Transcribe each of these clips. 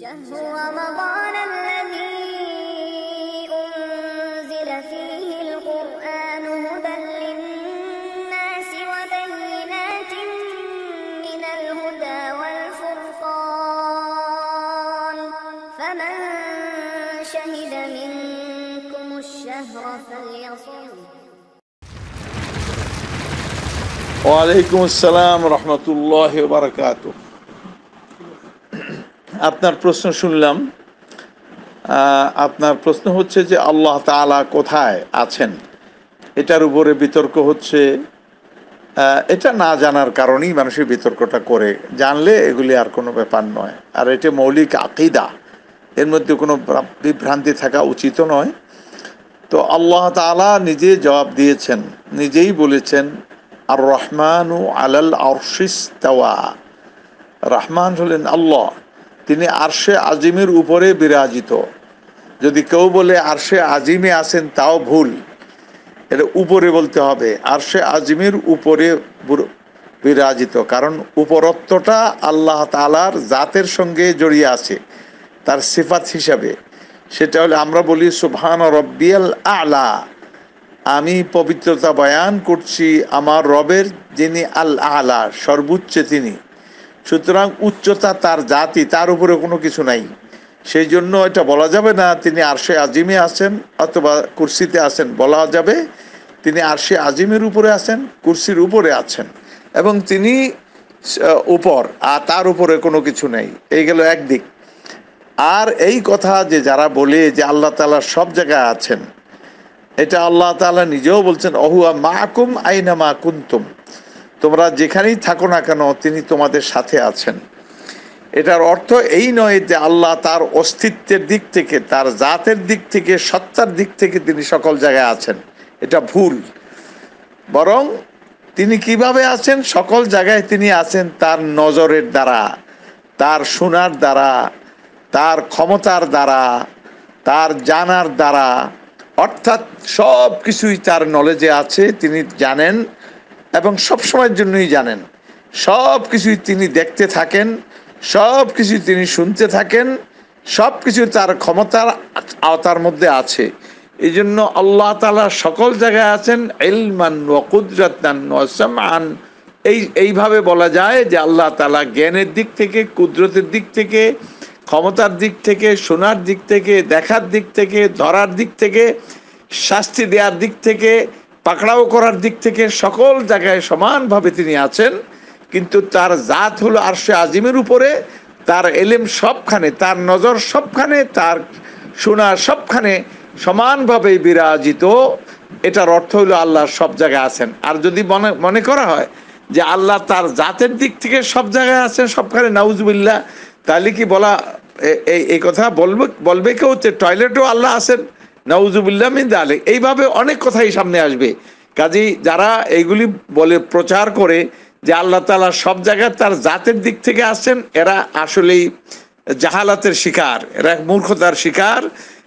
شهر رمضان الذي أنزل فيه القرآن هدى للناس وبينات من الهدى والفرقان فمن شهد منكم الشهر فليصوم وعليكم السلام ورحمة الله وبركاته আপনার প্রশ্ন শুনলাম আপনার প্রশ্ন হচ্ছে যে আল্লাহ তালা কোথায় আছেন এটার উপরে বিতর্ক হচ্ছে এটা না জানার কারণেই মানুষের বিতর্কটা করে জানলে এগুলি আর কোনো ব্যাপার নয় আর এটা মৌলিক আকিদা এর মধ্যে কোনো বিভ্রান্তি থাকা উচিত নয় তো আল্লাহ তালা নিজে জবাব দিয়েছেন নিজেই বলেছেন আর রহমানু আলাল আরশিস তাওয়া রহমান হলেন আল্লাহ তিনি আরশে আজিমের উপরে বিরাজিত যদি কেউ বলে আরশে আজিমে আছেন তাও ভুল এটা উপরে বলতে হবে আরশে আজিমের উপরে বিরাজিত কারণ উপরত্বটা আল্লাহ তালার জাতের সঙ্গে জড়িয়ে আছে তার সিফাত হিসাবে সেটা হলে আমরা বলি সুবহান রব্বিয়াল আলা আমি পবিত্রতা বয়ান করছি আমার রবের যিনি আল আলা সর্বোচ্চ তিনি সুতরাং উচ্চতা তার জাতি তার উপরে কোনো কিছু নাই সেই জন্য এটা বলা যাবে না তিনি আরশে আজিমে আছেন অথবা কুর্সিতে আছেন বলা যাবে তিনি আরশে আজিমের উপরে আছেন কুর্সির উপরে আছেন এবং তিনি উপর আর তার উপরে কোনো কিছু নেই এই গেল একদিক আর এই কথা যে যারা বলে যে আল্লাহ তালা সব জায়গায় আছেন এটা আল্লাহ তালা নিজেও বলছেন অহুয়া মাকুম আইনামা কুন্তুম তোমরা যেখানেই থাকো না কেন তিনি তোমাদের সাথে আছেন এটার অর্থ এই নয় যে আল্লাহ তার অস্তিত্বের দিক থেকে তার জাতের দিক থেকে সত্তার দিক থেকে তিনি সকল জায়গায় আছেন এটা ভুল বরং তিনি কিভাবে আছেন সকল জায়গায় তিনি আছেন তার নজরের দ্বারা তার শোনার দ্বারা তার ক্ষমতার দ্বারা তার জানার দ্বারা অর্থাৎ সব কিছুই তার নলেজে আছে তিনি জানেন এবং সব সময়ের জন্যই জানেন সব কিছুই তিনি দেখতে থাকেন সব কিছুই তিনি শুনতে থাকেন সব কিছু তার ক্ষমতার আওতার মধ্যে আছে এই জন্য আল্লাহ তালা সকল জায়গায় আছেন এলমান কুদরাতান আন এই এইভাবে বলা যায় যে আল্লাহ তালা জ্ঞানের দিক থেকে কুদরতের দিক থেকে ক্ষমতার দিক থেকে শোনার দিক থেকে দেখার দিক থেকে ধরার দিক থেকে শাস্তি দেওয়ার দিক থেকে পাকড়াও করার দিক থেকে সকল জায়গায় সমানভাবে তিনি আছেন কিন্তু তার জাত হলো আরশে আজিমের উপরে তার এলেম সবখানে তার নজর সবখানে তার শোনা সবখানে সমানভাবে বিরাজিত এটার অর্থ হলো আল্লাহ সব জায়গায় আছেন আর যদি মনে মনে করা হয় যে আল্লাহ তার জাতের দিক থেকে সব জায়গায় আছেন সবখানে নাউজবিল্লা তাহলে কি বলা এই কথা বলবে বলবে কেউ যে টয়লেটও আল্লাহ আছেন নাউজুবুল্লাহ মিন দালে এইভাবে অনেক কথাই সামনে আসবে কাজী যারা এইগুলি বলে প্রচার করে যে আল্লাহ তালা সব জায়গায় তার জাতের দিক থেকে আসছেন এরা আসলেই জাহালাতের শিকার এরা মূর্খতার শিকার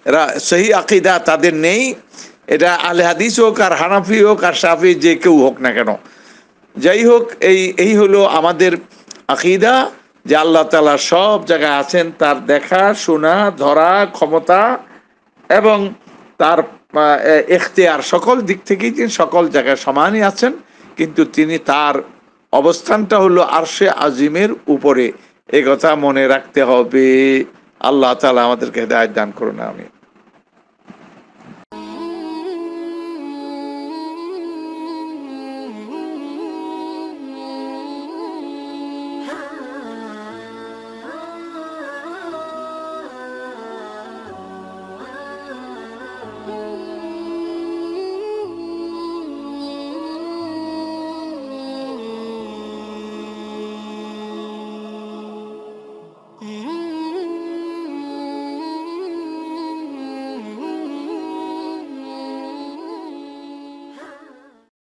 এরা সেই আকিদা তাদের নেই এটা আলে হাদিস হোক আর হানাফি হোক আর সাফি যে কেউ হোক না কেন যাই হোক এই এই হলো আমাদের আকিদা যে আল্লাহ তালা সব জায়গায় আছেন তার দেখা শোনা ধরা ক্ষমতা এবং তার এখতিয়ার সকল দিক থেকেই তিনি সকল জায়গায় সমানই আছেন কিন্তু তিনি তার অবস্থানটা হলো আরশে আজিমের উপরে এ কথা মনে রাখতে হবে আল্লাহ তালা আমাদেরকে দায় দান করুন আমি